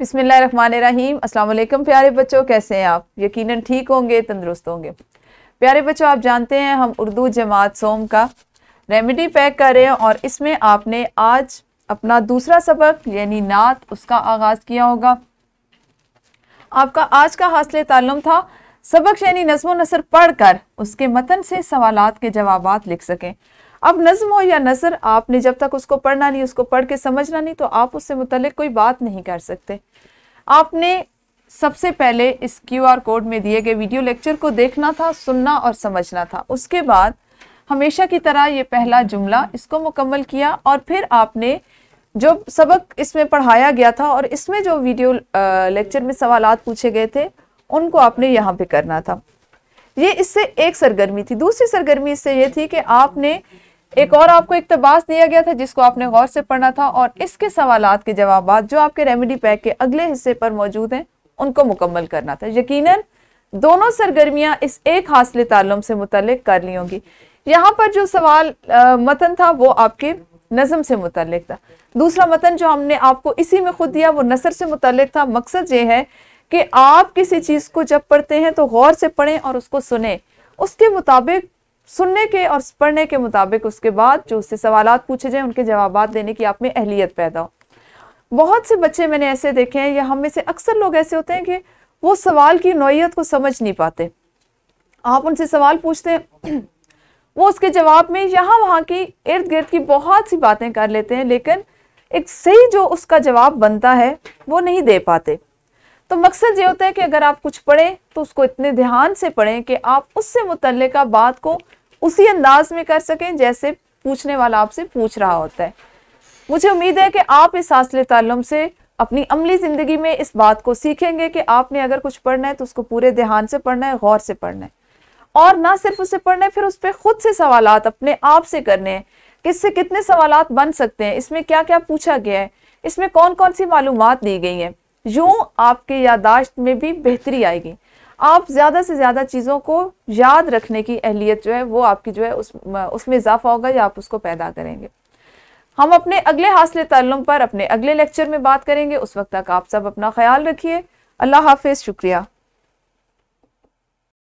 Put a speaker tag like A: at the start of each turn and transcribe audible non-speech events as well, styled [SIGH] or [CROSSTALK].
A: बिसमीम अस्सलाम प्यारे बच्चों कैसे हैं आप यकीनन ठीक होंगे तंदरुस्त होंगे प्यारे बच्चों आप जानते हैं हम उर्दू जमात सोम का रेमेडी पैक कर रहे हैं और इसमें आपने आज अपना दूसरा सबक यानी नात उसका आगाज़ किया होगा आपका आज का हासिल तालम था सबक यानी नज्म नसर पढ़ कर उसके मतन से सवाल के जवाब लिख सकें अब नज्म हो या नज़र आपने जब तक उसको पढ़ना नहीं उसको पढ़ के समझना नहीं तो आप उससे मुतल कोई बात नहीं कर सकते आपने सबसे पहले इस क्यू आर कोड में दिए गए वीडियो लेक्चर को देखना था सुनना और समझना था उसके बाद हमेशा की तरह ये पहला जुमला इसको मुकम्मल किया और फिर आपने जो सबक इसमें पढ़ाया गया था और इसमें जो वीडियो लेक्चर में सवाल पूछे गए थे उनको आपने यहाँ पे करना था ये इससे एक सरगर्मी थी दूसरी सरगर्मी इससे ये थी कि आपने एक और आपको इकतबास दिया गया था जिसको आपने गौर से पढ़ना था और इसके सवाल के जवाब जो आपके रेमेडी पैक के अगले हिस्से पर मौजूद हैं उनको मुकम्मल करना था यकीनन दोनों सरगर्मियां इस एक हासिल तालम से मुतल कर ली होंगी यहाँ पर जो सवाल मतन था वो आपके नज़म से मुतल था दूसरा मतन जो हमने आपको इसी में खुद दिया वो नसर से मुतल था मकसद ये है कि आप किसी चीज़ को जब पढ़ते हैं तो गौर से पढ़ें और उसको सुने उसके मुताबिक सुनने के और पढ़ने के मुताबिक उसके बाद जो उससे सवाल पूछे जाए उनके जवाब देने की आप में अहलियत पैदा हो बहुत से बच्चे मैंने ऐसे देखे हैं या हम में से अक्सर लोग ऐसे होते हैं कि वो सवाल की नोयत को समझ नहीं पाते आप उनसे सवाल पूछते हैं [CLEARS THROAT] वो उसके जवाब में यहाँ वहाँ की इर्द गिर्द की बहुत सी बातें कर लेते हैं लेकिन एक सही जो उसका जवाब बनता है वो नहीं दे पाते तो मकसद ये होता है कि अगर आप कुछ पढ़ें तो उसको इतने ध्यान से पढ़ें कि आप उससे मुतलका बात को उसी अंदाज में कर सकें जैसे पूछने वाला आपसे पूछ रहा होता है मुझे उम्मीद है कि आप इस हासिल तलम से अपनी अमली ज़िंदगी में इस बात को सीखेंगे कि आपने अगर कुछ पढ़ना है तो उसको पूरे ध्यान से पढ़ना है गौर से पढ़ना है और ना सिर्फ उसे पढ़ना है फिर उस पर ख़ुद से सवाल अपने आप से करने हैं कि इससे कितने सवाल बन सकते हैं इसमें क्या क्या पूछा गया है इसमें कौन कौन सी मालूम दी गई हैं यूँ आपके यादाश्त में भी बेहतरी आएगी आप ज़्यादा से ज़्यादा चीज़ों को याद रखने की अहलियत जो है वो आपकी जो है उस उसमें इजाफा होगा या आप उसको पैदा करेंगे हम अपने अगले हासिल तल्लम पर अपने अगले लेक्चर में बात करेंगे उस वक्त तक आप सब अपना ख्याल रखिए अल्लाह हाफिज़ शुक्रिया